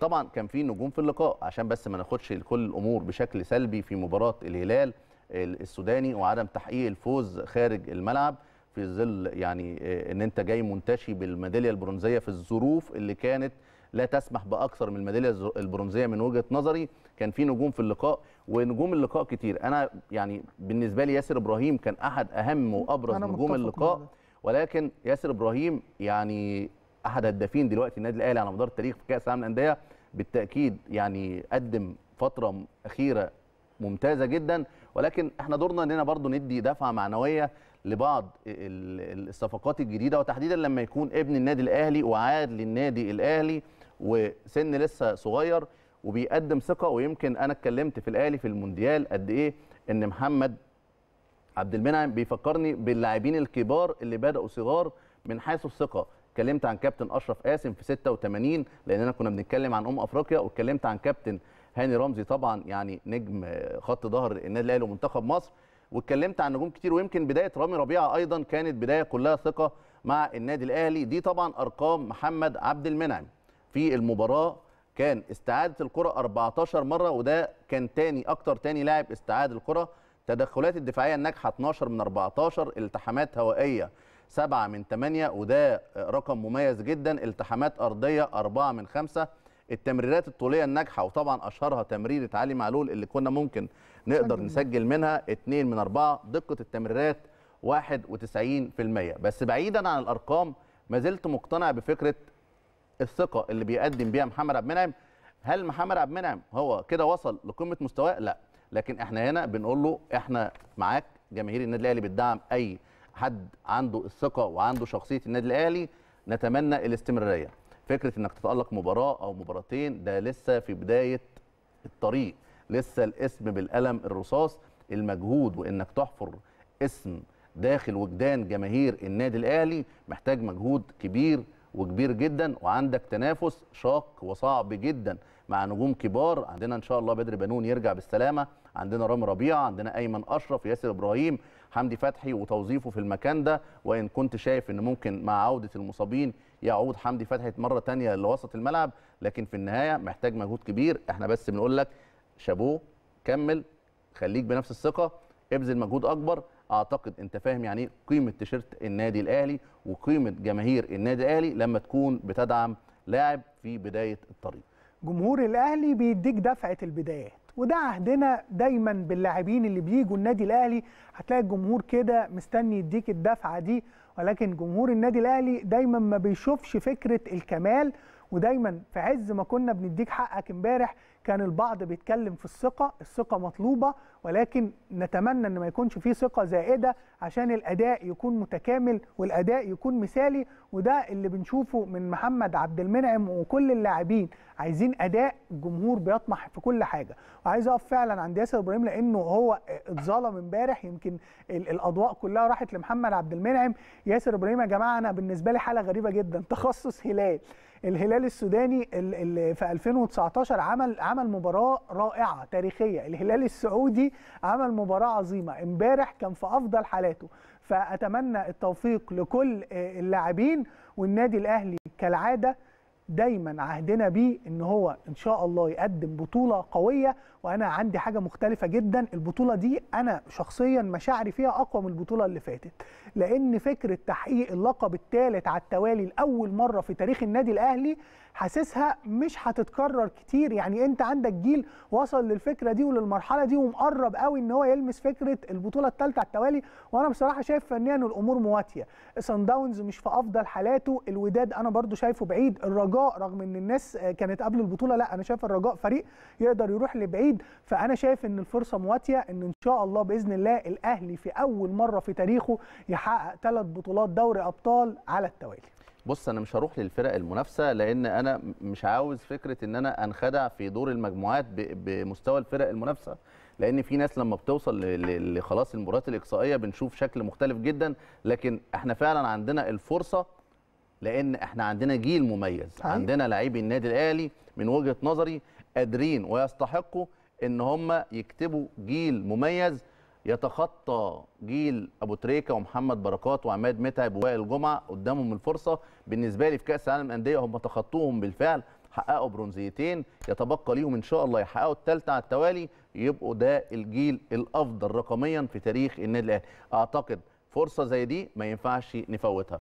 طبعا كان في نجوم في اللقاء عشان بس ما ناخدش كل الامور بشكل سلبي في مباراه الهلال السوداني وعدم تحقيق الفوز خارج الملعب في ظل يعني آه، ان انت جاي منتشي بالميداليه البرونزيه في الظروف اللي كانت لا تسمح باكثر من الميداليه البرونزيه من وجهه نظري كان في نجوم في اللقاء ونجوم اللقاء كتير انا يعني بالنسبه لي ياسر ابراهيم كان احد اهم وابرز نجوم اللقاء ولكن ياسر ابراهيم يعني احد هدافين دلوقتي النادي الاهلي على مدار التاريخ في كاس العالم للانديه بالتاكيد يعني قدم فتره اخيره ممتازه جدا ولكن احنا دورنا اننا برضو ندي دفعه معنويه لبعض الصفقات الجديده وتحديدا لما يكون ابن النادي الاهلي وعاد للنادي الاهلي وسن لسه صغير وبيقدم ثقه ويمكن انا اتكلمت في الاهلي في المونديال قد ايه ان محمد عبد المنعم بيفكرني باللاعبين الكبار اللي بداوا صغار من حيث الثقه اتكلمت عن كابتن اشرف قاسم في 86 لاننا كنا بنتكلم عن ام افريقيا واتكلمت عن كابتن هاني رمزي طبعا يعني نجم خط ظهر النادي الاهلي ومنتخب مصر واتكلمت عن نجوم كتير ويمكن بدايه رامي ربيعه ايضا كانت بدايه كلها ثقه مع النادي الاهلي دي طبعا ارقام محمد عبد المنعم في المباراه كان استعاده الكره 14 مره وده كان تاني اكتر تاني لاعب استعاد الكره تدخلات الدفاعيه الناجحه 12 من 14 التحامات هوائيه سبعة من ثمانية وده رقم مميز جدا التحامات أرضية أربعة من خمسة التمريرات الطولية الناجحة وطبعا أشهرها تمريرة علي معلول اللي كنا ممكن نقدر نسجل منها 2 من أربعة دقة التمريرات 91% بس بعيدا عن الأرقام ما زلت مقتنع بفكرة الثقة اللي بيقدم بيها محمد عبد المنعم هل محمد عبد المنعم هو كده وصل لقمة مستواه؟ لا لكن احنا هنا بنقول له احنا معاك جماهير النادي الاهلي بتدعم اي حد عنده الثقه وعنده شخصيه النادي الاهلي نتمنى الاستمراريه فكره انك تتالق مباراه او مباراتين ده لسه في بدايه الطريق لسه الاسم بالقلم الرصاص المجهود وانك تحفر اسم داخل وجدان جماهير النادي الاهلي محتاج مجهود كبير وكبير جدا وعندك تنافس شاق وصعب جدا مع نجوم كبار عندنا ان شاء الله بدر بنون يرجع بالسلامه عندنا رامي ربيعه عندنا ايمن اشرف ياسر ابراهيم حمدي فتحي وتوظيفه في المكان ده وان كنت شايف ان ممكن مع عوده المصابين يعود حمدي فتحي مره ثانيه لوسط الملعب لكن في النهايه محتاج مجهود كبير احنا بس بنقول لك شابوه كمل خليك بنفس الثقه ابذل مجهود اكبر اعتقد انت فاهم يعني ايه قيمه تيشيرت النادي الاهلي وقيمه جماهير النادي الاهلي لما تكون بتدعم لاعب في بدايه الطريق جمهور الاهلي بيديك دفعه البدايات وده عهدنا دايما باللاعبين اللي بيجوا النادي الاهلي هتلاقي الجمهور كده مستني يديك الدفعه دي ولكن جمهور النادي الاهلي دايما ما بيشوفش فكره الكمال ودايما في عز ما كنا بنديك حقك امبارح كان البعض بيتكلم في الثقه الثقه مطلوبه ولكن نتمنى ان ما يكونش في ثقه زائده عشان الاداء يكون متكامل والاداء يكون مثالي وده اللي بنشوفه من محمد عبد المنعم وكل اللاعبين عايزين اداء الجمهور بيطمح في كل حاجه وعايز اقف فعلا عند ياسر ابراهيم لانه هو اتظلم امبارح يمكن الاضواء كلها راحت لمحمد عبد المنعم ياسر ابراهيم يا جماعه انا بالنسبه لي حاله غريبه جدا تخصص هلال الهلال الهلال السوداني اللي في 2019 عمل عمل مباراه رائعه تاريخيه الهلال السعودي عمل مباراه عظيمه امبارح كان في افضل حالاته فاتمنى التوفيق لكل آه، اللاعبين والنادي الاهلي كالعاده دايما عهدنا بيه ان هو ان شاء الله يقدم بطوله قويه وانا عندي حاجه مختلفه جدا البطوله دي انا شخصيا مشاعري فيها اقوى من البطوله اللي فاتت لان فكره تحقيق اللقب الثالث على التوالي لاول مره في تاريخ النادي الاهلي حاسسها مش هتتكرر كتير يعني انت عندك جيل وصل للفكره دي وللمرحله دي ومقرب قوي ان هو يلمس فكره البطوله الثالثه على التوالي وانا بصراحه شايف فنيا الامور مواتيه سان داونز مش في افضل حالاته الوداد انا برضو شايفه بعيد الرجاء رغم ان الناس كانت قبل البطوله لا انا شايف الرجاء فريق يقدر يروح لبعيد فانا شايف ان الفرصه مواتيه ان ان شاء الله باذن الله الاهلي في اول مره في تاريخه يحقق ثلاث بطولات دوري ابطال على التوالي بص انا مش هروح للفرق المنافسه لان انا مش عاوز فكره ان انا انخدع في دور المجموعات بمستوى الفرق المنافسه لان في ناس لما بتوصل لخلاص المباريات الاقصائيه بنشوف شكل مختلف جدا لكن احنا فعلا عندنا الفرصه لان احنا عندنا جيل مميز حقيقي. أيوه. عندنا لاعبي النادي الاهلي من وجهه نظري قادرين ويستحقوا ان هم يكتبوا جيل مميز يتخطى جيل ابو تريكه ومحمد بركات وعماد متعب ووائل جمعه قدامهم الفرصه بالنسبه لي في كاس العالم الانديه هم تخطوهم بالفعل حققوا برونزيتين يتبقى ليهم ان شاء الله يحققوا الثالثه على التوالي يبقوا ده الجيل الافضل رقميا في تاريخ النادي الاهلي اعتقد فرصه زي دي ما ينفعش نفوتها